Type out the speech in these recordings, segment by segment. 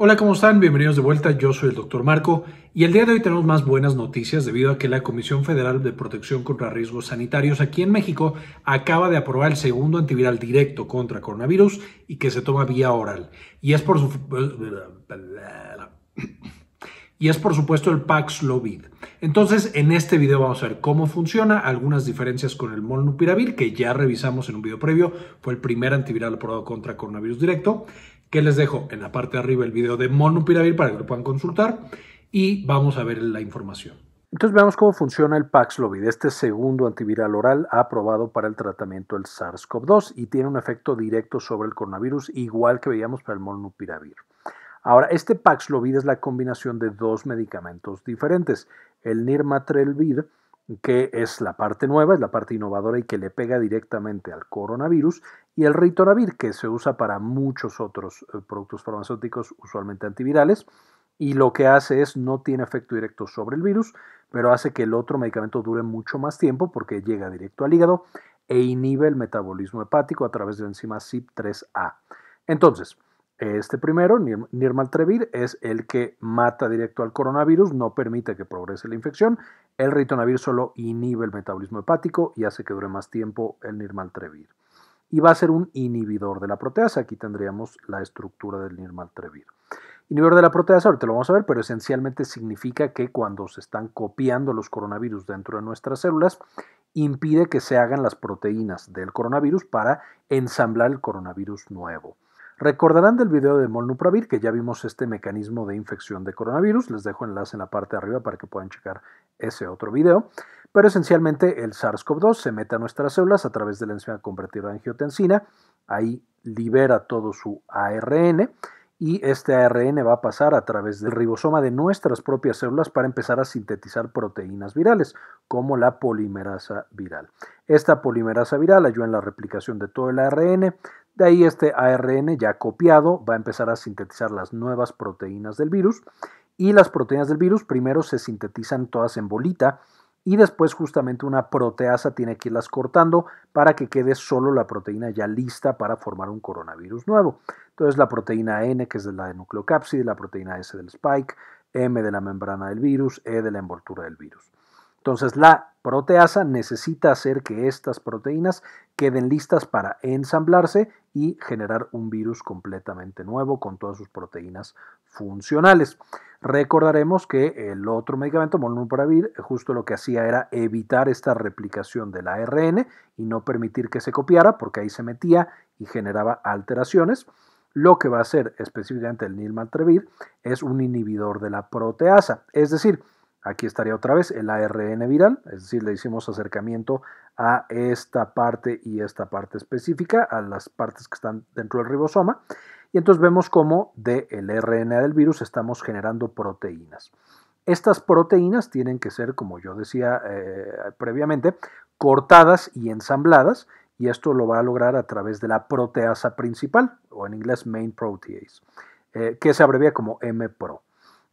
Hola, ¿cómo están? Bienvenidos de vuelta. Yo soy el doctor Marco y el día de hoy tenemos más buenas noticias debido a que la Comisión Federal de Protección contra Riesgos Sanitarios aquí en México acaba de aprobar el segundo antiviral directo contra coronavirus y que se toma vía oral. Y es por su y es por supuesto el Paxlovid. Entonces, en este video vamos a ver cómo funciona, algunas diferencias con el molnupiravir que ya revisamos en un video previo, fue el primer antiviral aprobado contra coronavirus directo, que les dejo en la parte de arriba el video de molnupiravir para que lo puedan consultar y vamos a ver la información. Entonces veamos cómo funciona el Paxlovid, este segundo antiviral oral aprobado para el tratamiento del SARS-CoV-2 y tiene un efecto directo sobre el coronavirus igual que veíamos para el molnupiravir. Ahora, este Paxlovid es la combinación de dos medicamentos diferentes. El Nirmatrelvid, que es la parte nueva, es la parte innovadora y que le pega directamente al coronavirus, y el Ritonavir, que se usa para muchos otros eh, productos farmacéuticos, usualmente antivirales, y lo que hace es no tiene efecto directo sobre el virus, pero hace que el otro medicamento dure mucho más tiempo porque llega directo al hígado e inhibe el metabolismo hepático a través de la enzima CYP3A. Entonces, este primero, nirmaltrevir, es el que mata directo al coronavirus, no permite que progrese la infección. El ritonavir solo inhibe el metabolismo hepático y hace que dure más tiempo el Nirmaltrevir. Y va a ser un inhibidor de la proteasa. Aquí tendríamos la estructura del Nirmaltrevir. Inhibidor de la proteasa, ahorita lo vamos a ver, pero esencialmente significa que cuando se están copiando los coronavirus dentro de nuestras células, impide que se hagan las proteínas del coronavirus para ensamblar el coronavirus nuevo. Recordarán del video de Molnupravir que ya vimos este mecanismo de infección de coronavirus. Les dejo enlace en la parte de arriba para que puedan checar ese otro video. Pero esencialmente el SARS-CoV-2 se mete a nuestras células a través de la enzima convertida en angiotensina. Ahí libera todo su ARN y este ARN va a pasar a través del ribosoma de nuestras propias células para empezar a sintetizar proteínas virales, como la polimerasa viral. Esta polimerasa viral ayuda en la replicación de todo el ARN, de ahí este ARN ya copiado va a empezar a sintetizar las nuevas proteínas del virus y las proteínas del virus primero se sintetizan todas en bolita y después justamente una proteasa tiene que irlas cortando para que quede solo la proteína ya lista para formar un coronavirus nuevo. Entonces la proteína N, que es de la de nucleocápside, la proteína S del spike, M de la membrana del virus, E de la envoltura del virus. Entonces la proteasa necesita hacer que estas proteínas queden listas para ensamblarse y generar un virus completamente nuevo con todas sus proteínas funcionales. Recordaremos que el otro medicamento, molnupiravir, justo lo que hacía era evitar esta replicación del ARN y no permitir que se copiara porque ahí se metía y generaba alteraciones. Lo que va a hacer específicamente el nilmaltrevir es un inhibidor de la proteasa, es decir, Aquí estaría otra vez el ARN viral, es decir, le hicimos acercamiento a esta parte y esta parte específica, a las partes que están dentro del ribosoma. Y entonces vemos cómo del RNA del virus estamos generando proteínas. Estas proteínas tienen que ser, como yo decía eh, previamente, cortadas y ensambladas, y esto lo va a lograr a través de la proteasa principal, o en inglés main protease, eh, que se abrevia como MPRO.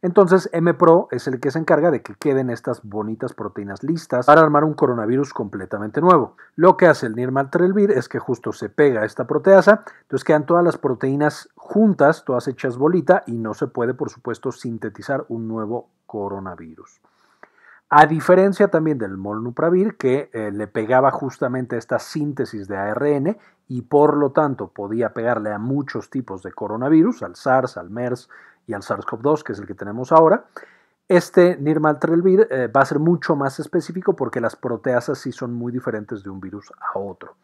Entonces, MPRO es el que se encarga de que queden estas bonitas proteínas listas para armar un coronavirus completamente nuevo. Lo que hace el Nirmatrelvir es que justo se pega esta proteasa, entonces quedan todas las proteínas juntas, todas hechas bolita y no se puede, por supuesto, sintetizar un nuevo coronavirus. A diferencia también del molnupravir, que eh, le pegaba justamente esta síntesis de ARN y por lo tanto podía pegarle a muchos tipos de coronavirus, al SARS, al MERS, y al SARS-CoV-2, que es el que tenemos ahora, este nirmatrelvir eh, va a ser mucho más específico porque las proteasas sí son muy diferentes de un virus a otro.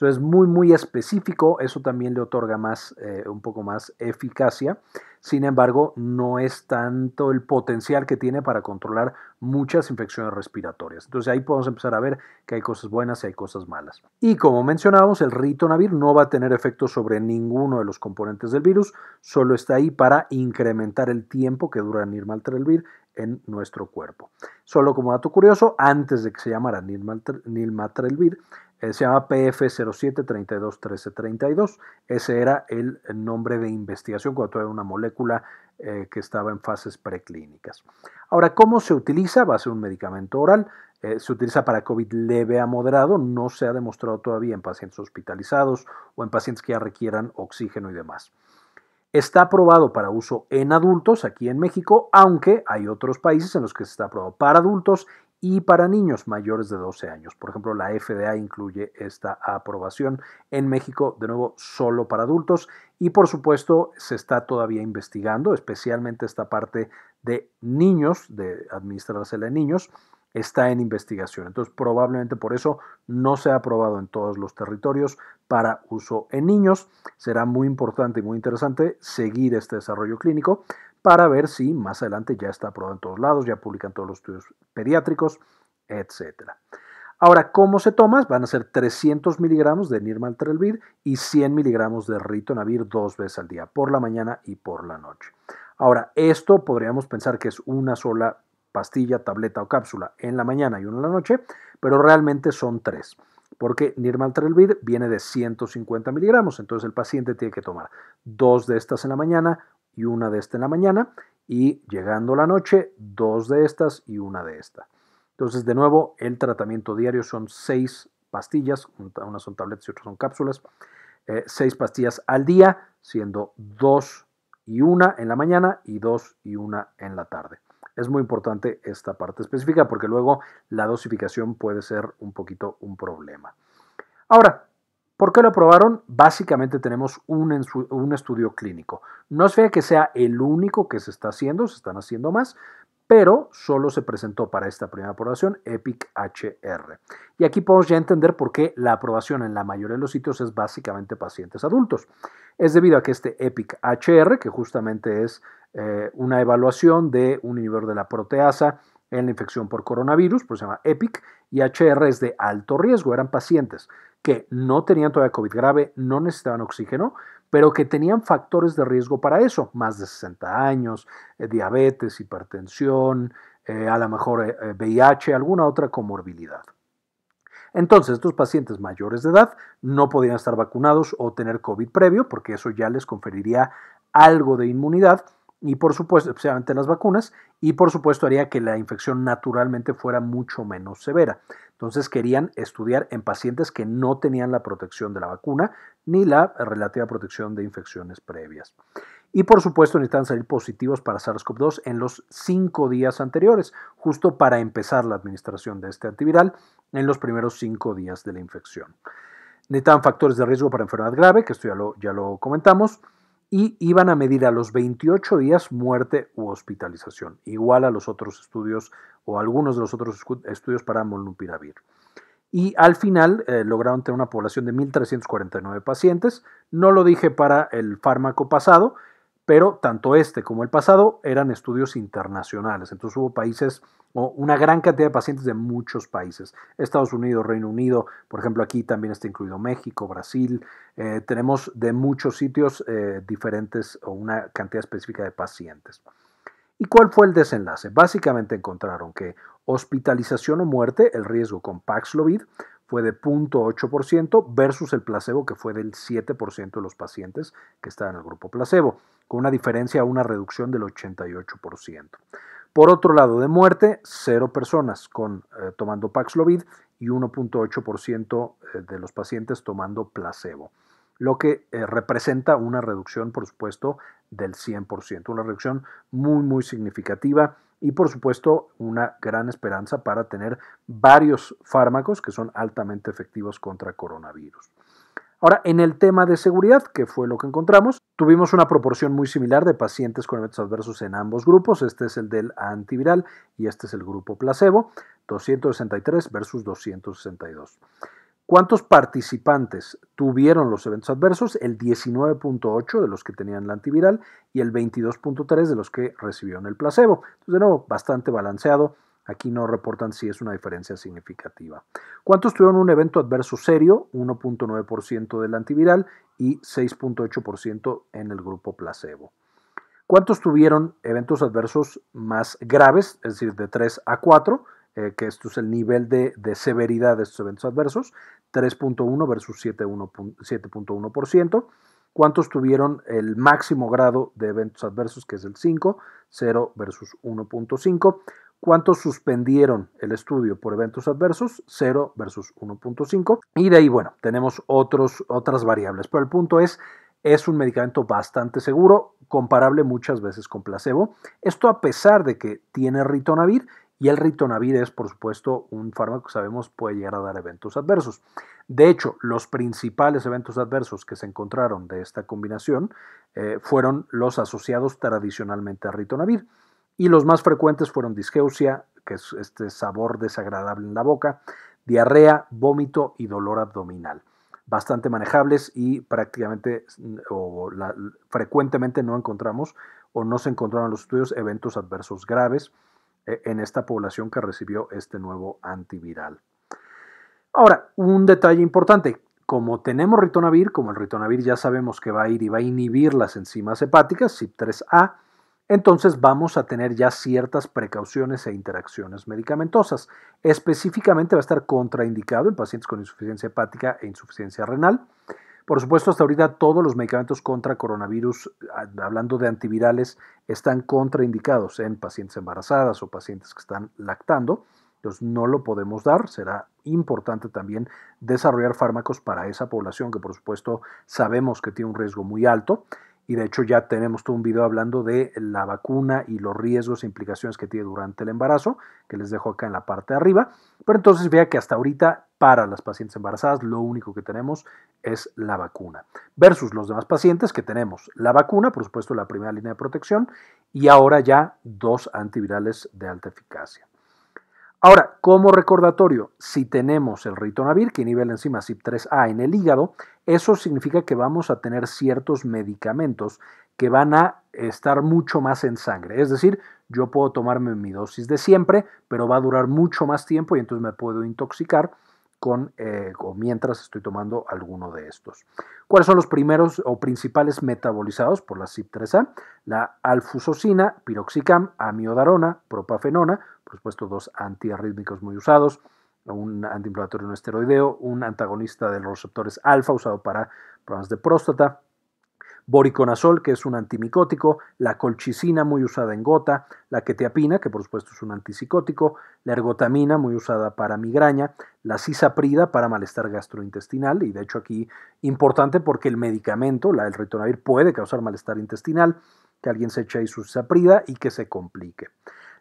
Es muy, muy específico, eso también le otorga más, eh, un poco más eficacia. Sin embargo, no es tanto el potencial que tiene para controlar muchas infecciones respiratorias. Entonces, ahí podemos empezar a ver que hay cosas buenas y hay cosas malas. Y como mencionábamos, el ritonavir no va a tener efecto sobre ninguno de los componentes del virus, solo está ahí para incrementar el tiempo que dura nirmaltrelvir en nuestro cuerpo. Solo como dato curioso, antes de que se llamara nirmaltrelvir, se llama PF07321332. Ese era el nombre de investigación cuando era una molécula eh, que estaba en fases preclínicas. Ahora, ¿cómo se utiliza? Va a ser un medicamento oral. Eh, se utiliza para COVID leve a moderado. No se ha demostrado todavía en pacientes hospitalizados o en pacientes que ya requieran oxígeno y demás. Está aprobado para uso en adultos aquí en México, aunque hay otros países en los que se está aprobado para adultos y para niños mayores de 12 años. Por ejemplo, la FDA incluye esta aprobación en México, de nuevo, solo para adultos y por supuesto se está todavía investigando, especialmente esta parte de niños, de administrársela en niños, está en investigación. Entonces, probablemente por eso no se ha aprobado en todos los territorios para uso en niños. Será muy importante y muy interesante seguir este desarrollo clínico, para ver si más adelante ya está aprobado en todos lados, ya publican todos los estudios pediátricos, etc. Ahora, ¿cómo se toma? Van a ser 300 miligramos de Nirmaltrelvir y 100 miligramos de Ritonavir dos veces al día, por la mañana y por la noche. Ahora, esto podríamos pensar que es una sola pastilla, tableta o cápsula en la mañana y una en la noche, pero realmente son tres, porque Nirmaltrelvir viene de 150 miligramos, entonces el paciente tiene que tomar dos de estas en la mañana, y una de esta en la mañana, y llegando la noche, dos de estas y una de esta. Entonces, de nuevo, el tratamiento diario son seis pastillas, unas son tabletas y otras son cápsulas, eh, seis pastillas al día, siendo dos y una en la mañana y dos y una en la tarde. Es muy importante esta parte específica porque luego la dosificación puede ser un poquito un problema. Ahora, ¿Por qué lo aprobaron? Básicamente tenemos un, estudio clínico. No es que sea el único que se está haciendo, se están haciendo más, pero solo se presentó para esta primera aprobación EPIC HR. Y aquí podemos ya entender por qué la aprobación en la mayoría de los sitios es básicamente pacientes adultos. Es debido a que este EPIC HR, que justamente es eh, una evaluación de un nivel de la proteasa en la infección por coronavirus, pues se llama EPIC, y HR es de alto riesgo, eran pacientes que no tenían todavía COVID grave, no necesitaban oxígeno, pero que tenían factores de riesgo para eso, más de 60 años, eh, diabetes, hipertensión, eh, a lo mejor VIH, eh, alguna otra comorbilidad. Entonces, estos pacientes mayores de edad no podían estar vacunados o tener COVID previo, porque eso ya les conferiría algo de inmunidad, y por supuesto, especialmente las vacunas, y por supuesto haría que la infección naturalmente fuera mucho menos severa. Entonces querían estudiar en pacientes que no tenían la protección de la vacuna ni la relativa protección de infecciones previas. Y por supuesto necesitan salir positivos para SARS-CoV-2 en los cinco días anteriores, justo para empezar la administración de este antiviral en los primeros cinco días de la infección. Necesitan factores de riesgo para enfermedad grave, que esto ya lo comentamos y iban a medir a los 28 días muerte u hospitalización, igual a los otros estudios o algunos de los otros estudios para molnupiravir. Y al final eh, lograron tener una población de 1.349 pacientes. No lo dije para el fármaco pasado, pero tanto este como el pasado eran estudios internacionales. Entonces hubo países o una gran cantidad de pacientes de muchos países. Estados Unidos, Reino Unido, por ejemplo, aquí también está incluido México, Brasil. Eh, tenemos de muchos sitios eh, diferentes o una cantidad específica de pacientes. ¿Y cuál fue el desenlace? Básicamente encontraron que hospitalización o muerte, el riesgo con Paxlovid, fue de 0.8% versus el placebo que fue del 7% de los pacientes que estaban en el grupo placebo, con una diferencia a una reducción del 88%. Por otro lado, de muerte, 0 personas con, eh, tomando Paxlovid y 1.8% eh, de los pacientes tomando placebo, lo que eh, representa una reducción, por supuesto, del 100%, una reducción muy, muy significativa y por supuesto una gran esperanza para tener varios fármacos que son altamente efectivos contra coronavirus. Ahora, en el tema de seguridad, que fue lo que encontramos, tuvimos una proporción muy similar de pacientes con eventos adversos en ambos grupos. Este es el del antiviral y este es el grupo placebo, 263 versus 262. ¿Cuántos participantes tuvieron los eventos adversos? El 19.8 de los que tenían la antiviral y el 22.3 de los que recibieron el placebo. Entonces, de nuevo, bastante balanceado. Aquí no reportan si es una diferencia significativa. ¿Cuántos tuvieron un evento adverso serio? 1.9% del antiviral y 6.8% en el grupo placebo. ¿Cuántos tuvieron eventos adversos más graves, es decir, de 3 a 4? Eh, que esto es el nivel de, severidad de estos eventos adversos, 3.1 versus 7.1%. ¿Cuántos tuvieron el máximo grado de eventos adversos, que es el 5, 0 versus 1.5? ¿Cuántos suspendieron el estudio por eventos adversos? 0 versus 1.5. Y de ahí, bueno, tenemos otras variables. Pero el punto es, es un medicamento bastante seguro, comparable muchas veces con placebo. Esto a pesar de que tiene ritonavir y el ritonavir es, por supuesto, un fármaco que sabemos puede llegar a dar eventos adversos. De hecho, los principales eventos adversos que se encontraron de esta combinación eh, fueron los asociados tradicionalmente a ritonavir. Y los más frecuentes fueron disgeusia, que es este sabor desagradable en la boca, diarrea, vómito y dolor abdominal. Bastante manejables y prácticamente o frecuentemente no encontramos o no se encontraron en los estudios eventos adversos graves e, en esta población que recibió este nuevo antiviral. Ahora, un detalle importante, como tenemos ritonavir, como el ritonavir ya sabemos que va a ir y va a inhibir las enzimas hepáticas, CYP3A, entonces vamos a tener ya ciertas precauciones e interacciones medicamentosas. Específicamente va a estar contraindicado en pacientes con insuficiencia hepática e insuficiencia renal. Por supuesto, hasta ahorita todos los medicamentos contra coronavirus, ah, hablando de antivirales, están contraindicados en pacientes embarazadas o pacientes que están lactando. Entonces no lo podemos dar. Será importante también desarrollar fármacos para esa población que por supuesto sabemos que tiene un riesgo muy alto y de hecho ya tenemos todo un video hablando de la vacuna y los riesgos e implicaciones que tiene durante el embarazo, que les dejo acá en la parte de arriba. Pero entonces vea que hasta ahorita para las pacientes embarazadas lo único que tenemos es la vacuna, versus los demás pacientes que tenemos la vacuna, por supuesto la primera línea de protección, y ahora ya dos antivirales de alta eficacia. Ahora, como recordatorio, si tenemos el ritonavir, que inhibe la enzima CYP3A en el hígado, eso significa que vamos a tener ciertos medicamentos que van a estar mucho más en sangre. Es decir, yo puedo tomarme mi dosis de siempre, pero va a durar mucho más tiempo y entonces me puedo intoxicar eh, o mientras estoy tomando alguno de estos. ¿Cuáles son los primeros o principales metabolizados por la CYP3A? La alfusosina, piroxicam, amiodarona, propafenona, por supuesto dos antiarrítmicos muy usados, un antiinflamatorio no esteroideo, un antagonista de los receptores alfa usado para problemas de próstata, boriconazol, que es un antimicótico, la colchicina, muy usada en gota, la ketiapina, que por supuesto es un antipsicótico, la ergotamina, muy usada para migraña, la cisaprida para malestar gastrointestinal, y de hecho aquí importante porque el medicamento, la, el ritonavir, puede causar malestar intestinal, que alguien se eche ahí su cisaprida y que se complique.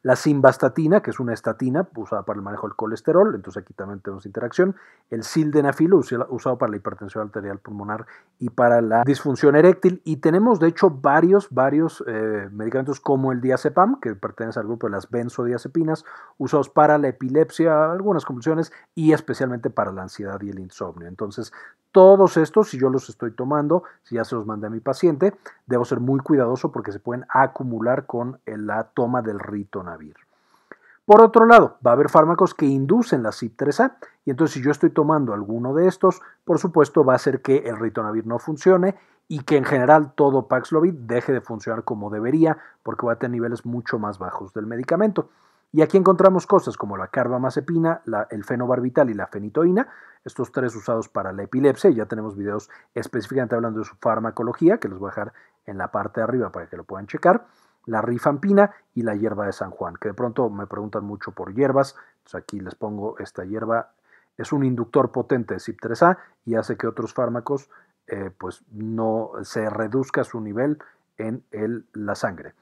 La simvastatina, que es una estatina usada para el manejo del colesterol, entonces aquí también tenemos interacción. El sildenafil, usado para la hipertensión arterial pulmonar y para la disfunción eréctil. Y tenemos, de hecho, varios, varios eh, medicamentos como el diazepam, que pertenece al grupo de las benzodiazepinas, usados para la epilepsia, algunas convulsiones y especialmente para la ansiedad y el insomnio. Entonces, todos estos, si yo los estoy tomando, si ya se los mandé a mi paciente, debo ser muy cuidadoso porque se pueden acumular con la toma del ritonavir. Por otro lado, va a haber fármacos que inducen la CYP3A y entonces si yo estoy tomando alguno de estos, por supuesto va a ser que el ritonavir no funcione y que en general todo Paxlovid deje de funcionar como debería porque va a tener niveles mucho más bajos del medicamento. Y aquí encontramos cosas como la carbamazepina, el fenobarbital y la fenitoína, estos tres usados para la epilepsia. ya tenemos videos específicamente hablando de su farmacología, que les voy a dejar en la parte de arriba para que lo puedan checar. La rifampina y la hierba de San Juan, que de pronto me preguntan mucho por hierbas. Pues aquí les pongo esta hierba. Es un inductor potente de CYP3A y hace que otros fármacos eh, pues no se reduzca su nivel en la sangre.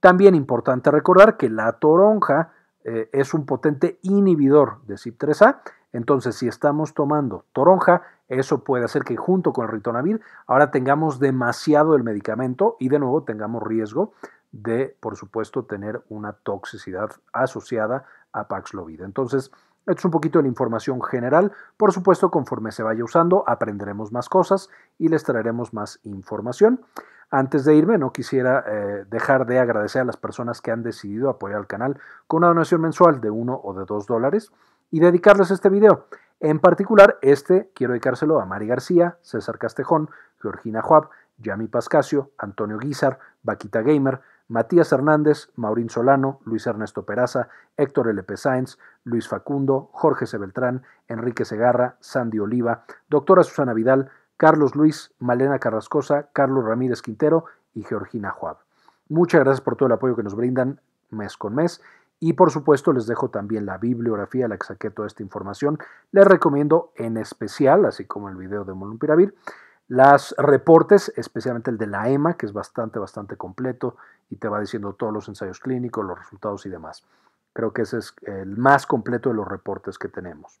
También importante recordar que la toronja eh, es un potente inhibidor de CYP3A. Entonces, si estamos tomando toronja, eso puede hacer que junto con el ritonavir ahora tengamos demasiado el medicamento y de nuevo tengamos riesgo de, por supuesto, tener una toxicidad asociada a Paxlovid. Entonces, esto es un poquito de información general. Por supuesto, conforme se vaya usando, aprenderemos más cosas y les traeremos más información. Antes de irme, no quisiera eh, dejar de agradecer a las personas que han decidido apoyar al canal con una donación mensual de 1 o de 2 dólares y dedicarles este video. En particular, este quiero dedicárselo a Mari García, César Castejón, Georgina Juab, Yami Pascasio, Antonio Guizar, Vaquita Gamer, Matías Hernández, Maurín Solano, Luis Ernesto Peraza, Héctor L.P. Sáenz, Luis Facundo, Jorge Sebeltrán, Enrique Segarra, Sandy Oliva, doctora Susana Vidal, Carlos Luis, Malena Carrascosa, Carlos Ramírez Quintero y Georgina Juab. Muchas gracias por todo el apoyo que nos brindan mes con mes y por supuesto les dejo también la bibliografía a la que saqué toda esta información. Les recomiendo en especial, así como el video de Molumpiravir, las reportes, especialmente el de la EMA, que es bastante, bastante completo y te va diciendo todos los ensayos clínicos, los resultados y demás. Creo que ese es el más completo de los reportes que tenemos.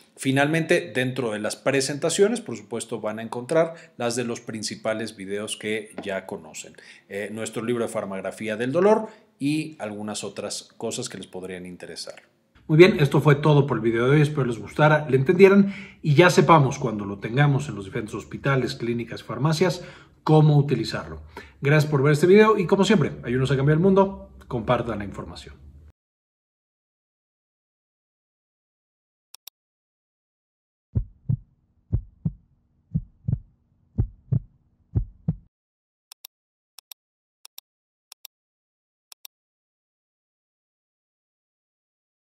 Finalmente, dentro de las presentaciones, por supuesto, van a encontrar las de los principales videos que ya conocen. Eh, nuestro libro de farmacografía del dolor y algunas otras cosas que les podrían interesar. Muy bien, esto fue todo por el video de hoy. Espero les gustara, le entendieran y ya sepamos cuando lo tengamos en los diferentes hospitales, clínicas, farmacias, cómo utilizarlo. Gracias por ver este video y como siempre, ayúdenos a cambiar el mundo, compartan la información.